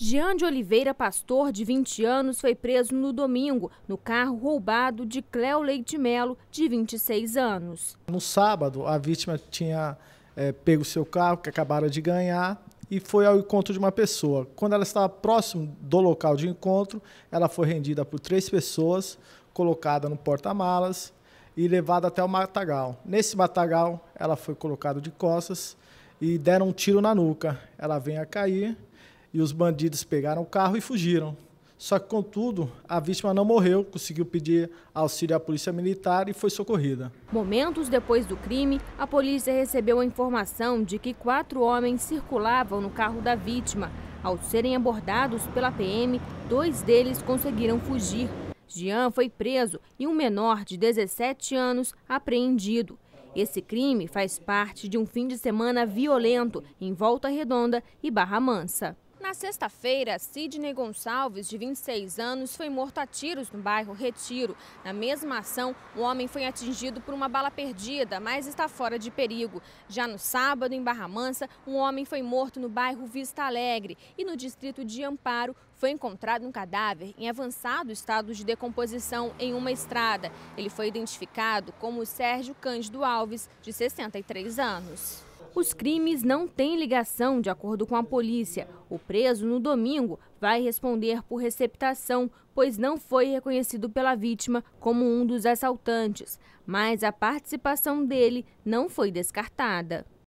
Jean de Oliveira, pastor de 20 anos, foi preso no domingo no carro roubado de Cléo Leite Melo, de 26 anos. No sábado, a vítima tinha é, pego seu carro, que acabara de ganhar, e foi ao encontro de uma pessoa. Quando ela estava próximo do local de encontro, ela foi rendida por três pessoas, colocada no porta-malas e levada até o matagal. Nesse matagal, ela foi colocada de costas e deram um tiro na nuca. Ela vem a cair e os bandidos pegaram o carro e fugiram. Só que, contudo, a vítima não morreu, conseguiu pedir auxílio à polícia militar e foi socorrida. Momentos depois do crime, a polícia recebeu a informação de que quatro homens circulavam no carro da vítima. Ao serem abordados pela PM, dois deles conseguiram fugir. Jean foi preso e um menor de 17 anos apreendido. Esse crime faz parte de um fim de semana violento em Volta Redonda e Barra Mansa. Na sexta-feira, Sidney Gonçalves, de 26 anos, foi morto a tiros no bairro Retiro. Na mesma ação, um homem foi atingido por uma bala perdida, mas está fora de perigo. Já no sábado, em Barra Mansa, um homem foi morto no bairro Vista Alegre. E no distrito de Amparo, foi encontrado um cadáver em avançado estado de decomposição em uma estrada. Ele foi identificado como Sérgio Cândido Alves, de 63 anos. Os crimes não têm ligação, de acordo com a polícia. O preso, no domingo, vai responder por receptação, pois não foi reconhecido pela vítima como um dos assaltantes. Mas a participação dele não foi descartada.